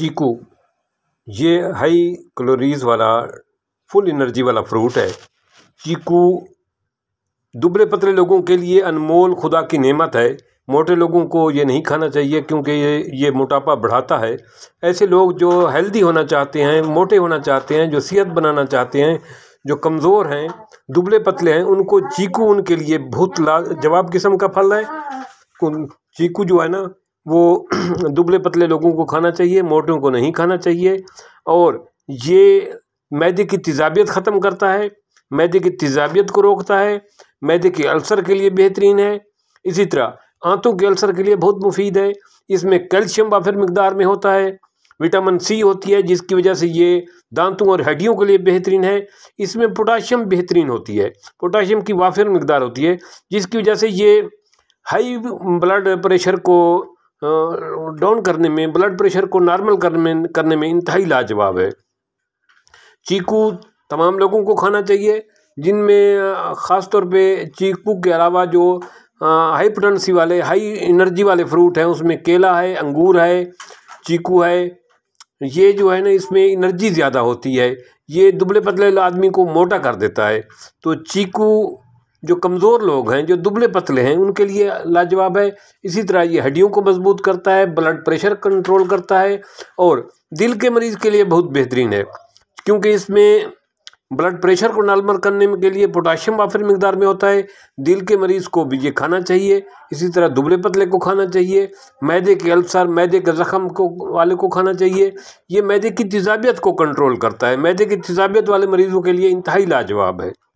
चीकू ये high calories वाला full energy वाला फ्रूट है चीकू दुबले पतले लोगों के लिए अनमोल खुदा की नेमत है मोटे लोगों को ये नहीं खाना चाहिए क्योंकि ये ये मोटापा बढ़ाता है ऐसे लोग जो हेल्दी होना चाहते हैं मोटे होना चाहते हैं जो सेहत बनाना चाहते हैं जो कमज़ोर हैं दुबले पतले हैं उनको चीकू उनके लिए बहुत ला जवाब किस्म का फल है चीकू जो है ना वो दुबले पतले लोगों को खाना चाहिए मोटों को नहीं खाना चाहिए और ये मैदे की तेजाबियत ख़त्म करता है मैदे की तेजाबियत को रोकता है मैदे के अल्सर के लिए बेहतरीन है इसी तरह आंतों के अल्सर के लिए बहुत मुफीद है इसमें कैल्शियम वाफिर मकदार में होता है विटामिन सी होती है जिसकी वजह से ये दांतों और हड्डियों के लिए बेहतरीन है इसमें पोटाशियम बेहतरीन होती है पोटाशियम की वाफिर मकदार होती है जिसकी वजह से ये हाई ब्लड प्रेशर को डाउन करने में ब्लड प्रेशर को नॉर्मल करने में करने में इंतहाई लाजवाब है चीकू तमाम लोगों को खाना चाहिए जिनमें ख़ास तौर पे चीकू के अलावा जो हाई प्रोटेंसी वाले हाई एनर्जी वाले फ्रूट हैं उसमें केला है अंगूर है चीकू है ये जो है ना इसमें एनर्जी ज़्यादा होती है ये दुबले पतले आदमी को मोटा कर देता है तो चीकू जो कमज़ोर लोग हैं जो दुबले पतले हैं उनके लिए लाजवाब है इसी तरह ये हड्डियों को मजबूत करता है ब्लड प्रेशर कंट्रोल करता है और दिल के मरीज़ के लिए बहुत बेहतरीन है क्योंकि इसमें ब्लड प्रेशर को नॉर्मल करने के लिए पोटाशियम वाफिर मकदार में होता है दिल के मरीज़ को भी ये खाना चाहिए इसी तरह दुबले पतले को खाना चाहिए मैदे के अल्सर मैदे के ज़ख़म को वाले को खाना चाहिए ये मैदे की तजाबियत को कंट्रोल करता है मैदे की तजाबियत वाले मरीज़ों के लिए इंतहाई लाजवाब है